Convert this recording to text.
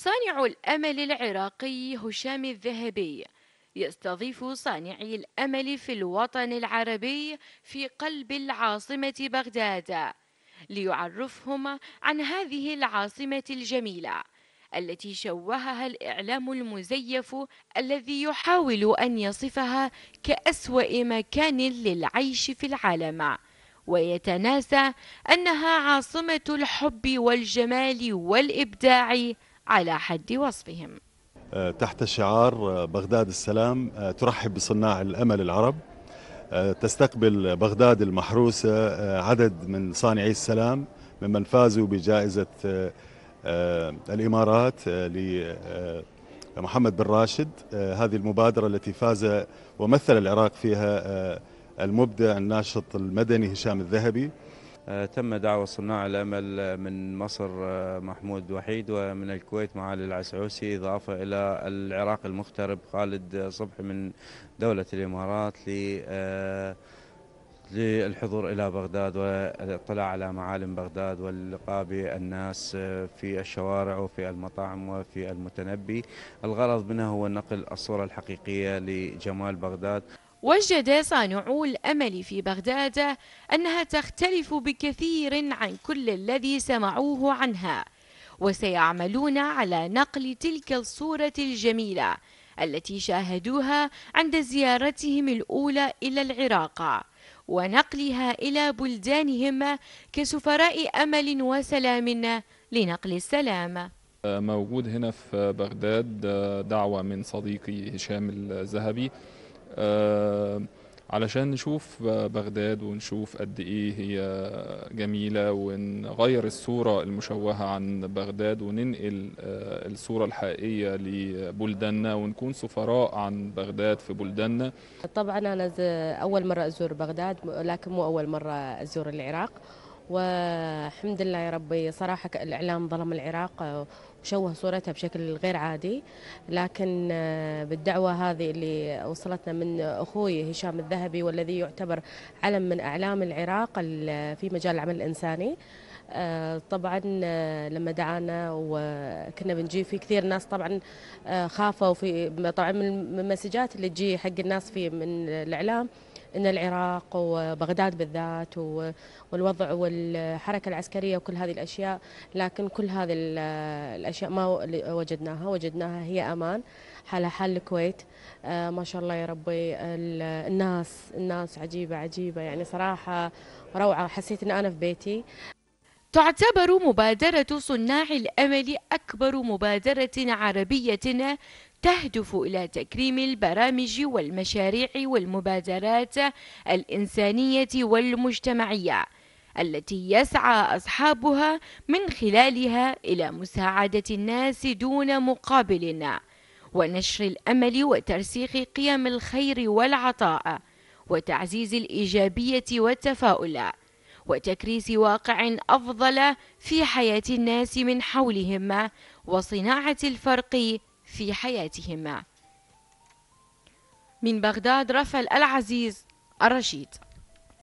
صانع الأمل العراقي هشام الذهبي يستضيف صانعي الأمل في الوطن العربي في قلب العاصمة بغداد ليعرفهم عن هذه العاصمة الجميلة التي شوهها الإعلام المزيف الذي يحاول أن يصفها كأسوأ مكان للعيش في العالم ويتناسى أنها عاصمة الحب والجمال والإبداع على حد وصفهم آه، تحت شعار آه، بغداد السلام آه، ترحب بصناع الامل العرب تستقبل بغداد المحروسه عدد من صانعي السلام ممن فازوا بجائزه الامارات لمحمد بن راشد هذه المبادره التي فاز ومثل العراق فيها المبدع الناشط المدني هشام الذهبي آه، تم دعوة صناع الأمل من مصر آه، محمود وحيد ومن الكويت معالي العسعوسي إضافة إلى العراق المغترب خالد صبحي من دولة الإمارات آه، للحضور إلى بغداد والاطلاع على معالم بغداد واللقاء بالناس في الشوارع وفي المطاعم وفي المتنبي الغرض منها هو نقل الصورة الحقيقية لجمال بغداد وجد صانعو الأمل في بغداد أنها تختلف بكثير عن كل الذي سمعوه عنها وسيعملون على نقل تلك الصورة الجميلة التي شاهدوها عند زيارتهم الأولى إلى العراق ونقلها إلى بلدانهم كسفراء أمل وسلام لنقل السلام موجود هنا في بغداد دعوة من صديقي هشام الذهبي آه، علشان نشوف بغداد ونشوف قد ايه هي جميله ونغير الصوره المشوهه عن بغداد وننقل آه، الصوره الحقيقيه لبلداننا ونكون سفراء عن بغداد في بلداننا طبعا انا اول مره ازور بغداد لكن مو اول مره ازور العراق والحمد لله يا ربي صراحة الإعلام ظلم العراق وشوه صورتها بشكل غير عادي لكن آه، بالدعوة هذه اللي وصلتنا من أخوي هشام الذهبي والذي يعتبر علم من أعلام العراق في مجال العمل الإنساني آه، طبعا آه، لما دعانا وكنا بنجي في كثير ناس طبعا خافوا في طبعا من المسجات اللي تجي حق الناس في من الإعلام ان العراق وبغداد بالذات والوضع والحركه العسكريه وكل هذه الاشياء لكن كل هذه الاشياء ما وجدناها وجدناها هي امان حالها حال الكويت آه، ما شاء الله يا ربي الناس الناس عجيبه عجيبه يعني صراحه روعه حسيت ان انا في بيتي تعتبر مبادرة صناع الأمل أكبر مبادرة عربية تهدف إلى تكريم البرامج والمشاريع والمبادرات الإنسانية والمجتمعية التي يسعى أصحابها من خلالها إلى مساعدة الناس دون مقابل ونشر الأمل وترسيخ قيم الخير والعطاء وتعزيز الإيجابية والتفاؤل وتكريس واقع أفضل في حياة الناس من حولهم وصناعة الفرق في حياتهم من بغداد رفل العزيز الرشيد